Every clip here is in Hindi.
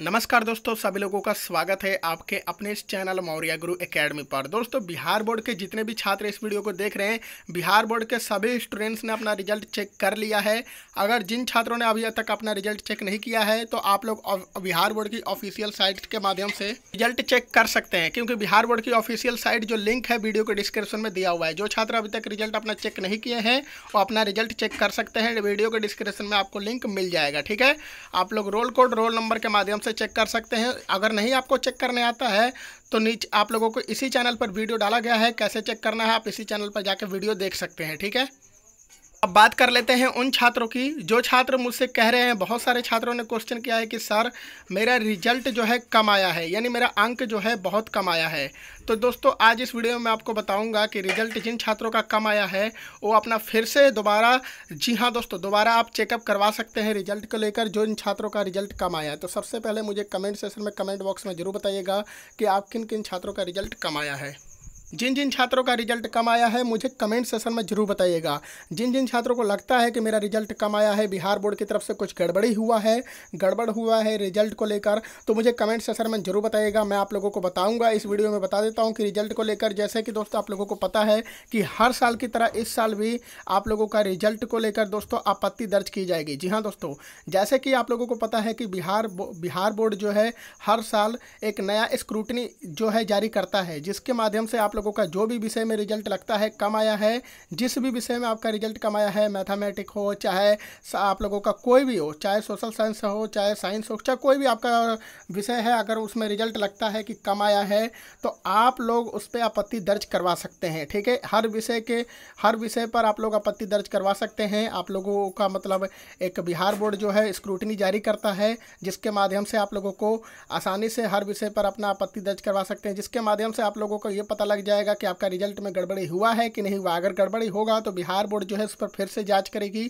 नमस्कार दोस्तों सभी लोगों का स्वागत है आपके अपने इस चैनल मौर्या गुरु एकेडमी पर दोस्तों बिहार बोर्ड के जितने भी छात्र इस वीडियो को देख रहे हैं बिहार बोर्ड के सभी स्टूडेंट्स ने अपना रिजल्ट चेक कर लिया है अगर जिन छात्रों ने अभी तक अपना रिजल्ट चेक नहीं किया है तो आप लोग बिहार बोर्ड की ऑफिशियल साइट के माध्यम से रिजल्ट चेक कर सकते हैं क्योंकि बिहार बोर्ड की ऑफिशियल साइट जो लिंक है वीडियो के डिस्क्रिप्शन में दिया हुआ है जो छात्र अभी तक रिजल्ट अपना चेक नहीं किए हैं वो अपना रिजल्ट चेक कर सकते हैं वीडियो के डिस्क्रिप्शन में आपको लिंक मिल जाएगा ठीक है आप लोग रोल कोड रोल नंबर के माध्यम से चेक कर सकते हैं अगर नहीं आपको चेक करने आता है तो नीचे आप लोगों को इसी चैनल पर वीडियो डाला गया है कैसे चेक करना है आप इसी चैनल पर जाकर वीडियो देख सकते हैं ठीक है अब बात कर लेते हैं उन छात्रों की जो छात्र मुझसे कह रहे हैं बहुत सारे छात्रों ने क्वेश्चन किया है कि सर मेरा रिजल्ट जो है कम आया है यानी मेरा अंक जो है बहुत कम आया है तो दोस्तों आज इस वीडियो में आपको बताऊंगा कि रिजल्ट जिन छात्रों का कम आया है वो अपना फिर से दोबारा जी हाँ दोस्तों दोबारा आप चेकअप करवा सकते हैं रिजल्ट को लेकर जो इन छात्रों का रिजल्ट कम आया है तो सबसे पहले मुझे कमेंट सेशन में कमेंट बॉक्स में ज़रूर बताइएगा कि आप किन किन छात्रों का रिजल्ट कम आया है जिन जिन छात्रों का रिजल्ट कम आया है मुझे कमेंट सेशन में जरूर बताइएगा जिन जिन छात्रों को लगता है कि मेरा रिजल्ट कम आया है बिहार बोर्ड की तरफ से कुछ गड़बड़ी हुआ है गड़बड़ हुआ है रिजल्ट को लेकर तो मुझे कमेंट सेशन में जरूर बताइएगा मैं आप लोगों को बताऊंगा इस वीडियो में बता देता हूँ कि रिजल्ट को लेकर जैसे कि दोस्तों आप लोगों को पता है कि हर साल की तरह इस साल भी आप लोगों का रिजल्ट को लेकर दोस्तों आपत्ति दर्ज की जाएगी जी हाँ दोस्तों जैसे कि आप लोगों को पता है कि बिहार बिहार बोर्ड जो है हर साल एक नया स्क्रूटनी जो है जारी करता है जिसके माध्यम से आप लोगों का जो भी विषय में रिजल्ट लगता है कम आया है जिस भी विषय में आपका रिजल्ट कम आया है मैथमेटिक हो चाहे आप लोगों का कोई भी हो चाहे सोशल साइंस हो चाहे साइंस हो चाहे कोई भी आपका विषय है अगर उसमें रिजल्ट लगता है कि कम आया है तो आप लोग उस पर आपत्ति दर्ज करवा सकते हैं ठीक है हर विषय के हर विषय पर आप लोग आपत्ति दर्ज करवा सकते हैं आप लोगों का मतलब एक बिहार बोर्ड जो है स्क्रूटनी जारी करता है जिसके माध्यम से आप लोगों को आसानी से हर विषय पर अपना आपत्ति दर्ज करवा सकते हैं जिसके माध्यम से आप लोगों को यह पता लग जाएगा कि आपका रिजल्ट में गड़बड़ी हुआ है कि नहीं हुआ अगर गड़बड़ी होगा तो बिहार बोर्ड जो है उस पर फिर से जाँच करेगी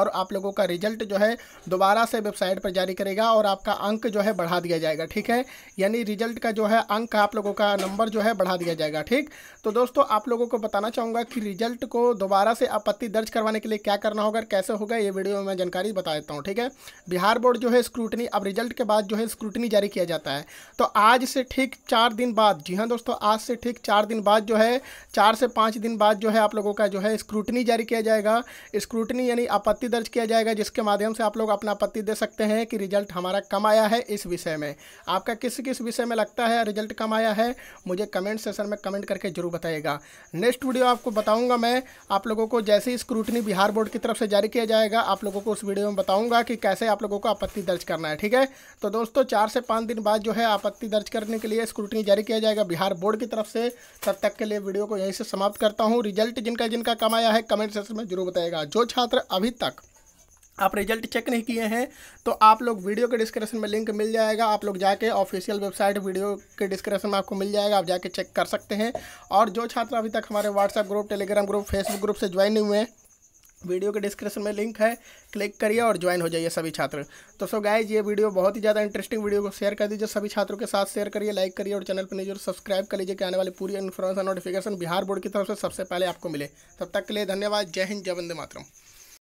और आप लोगों का रिजल्ट जो है दोबारा से वेबसाइट पर जारी करेगा और आपका अंक जो है बढ़ा दिया जाएगा ठीक है यानी रिजल्ट का जो है अंक आप लोगों का नंबर जो है बढ़ा दिया जाएगा ठीक तो दोस्तों आप लोगों को बताना चाहूँगा कि रिजल्ट को दोबारा से आपत्ति दर्ज करवाने के लिए क्या करना होगा कैसे होगा ये वीडियो में मैं जानकारी बता देता हूँ ठीक है बिहार बोर्ड जो है स्क्रूटनी अब रिजल्ट के बाद जो है स्क्रूटनी जारी किया जाता है तो आज से ठीक चार दिन बाद जी हाँ दोस्तों आज से ठीक चार दिन बाद जो है चार से पाँच दिन बाद जो है आप लोगों का जो है स्क्रूटनी जारी किया जाएगा स्क्रूटनी यानी आपत्ति दर्ज किया जाएगा जिसके माध्यम से आप लोग अपना आपत्ति दे सकते हैं कि रिजल्ट हमारा कम आया है इस विषय में आपका किस किस विषय में लगता है रिजल्ट कम आया है मुझे कमेंट सेशन में कमेंट करके जरूर बताइएगा नेक्स्ट वीडियो आपको बताऊँगा मैं आप लोगों को जैसे ही स्क्रूटनी बिहार बोर्ड की तरफ से जारी किया जाएगा आप लोगों को उस वीडियो में बताऊँगा कि कैसे आप लोगों को आपत्ति दर्ज करना है ठीक है तो दोस्तों चार से पाँच दिन बाद जो है आपत्ति दर्ज करने के लिए स्क्रूटनी जारी किया जाएगा बिहार बोर्ड की तरफ से तब तक के लिए वीडियो को यहीं से समाप्त करता हूँ रिजल्ट जिनका जिनका कम आया है कमेंट सेक्शन में जरूर बताएगा जो छात्र अभी तक आप रिजल्ट चेक नहीं किए हैं तो आप लोग वीडियो के डिस्क्रिप्शन में लिंक मिल जाएगा आप लोग जाके ऑफिशियल वेबसाइट वीडियो के डिस्क्रिप्शन में आपको मिल जाएगा आप जाके चेक कर सकते हैं और जो छात्र अभी तक हमारे WhatsApp group Telegram group Facebook group से ज्वाइन नहीं हुए हैं वीडियो के डिस्क्रिप्शन में लिंक है क्लिक करिए और ज्वाइन हो जाइए सभी छात्र तो सो गाइज ये वीडियो बहुत ही ज़्यादा इंटरेस्टिंग वीडियो को शेयर कर दीजिए सभी छात्रों के साथ शेयर करिए लाइक करिए और चैनल पर नहीं जरूर सब्सक्राइब कर लीजिए कि आने वाली पूरी इन्फॉर्मेशन नोटिफिकेशन बिहार बोर्ड की तरफ से सबसे पहले आपको मिले तब तक के लिए धन्यवाद जय हिंद जय वंदे मातरम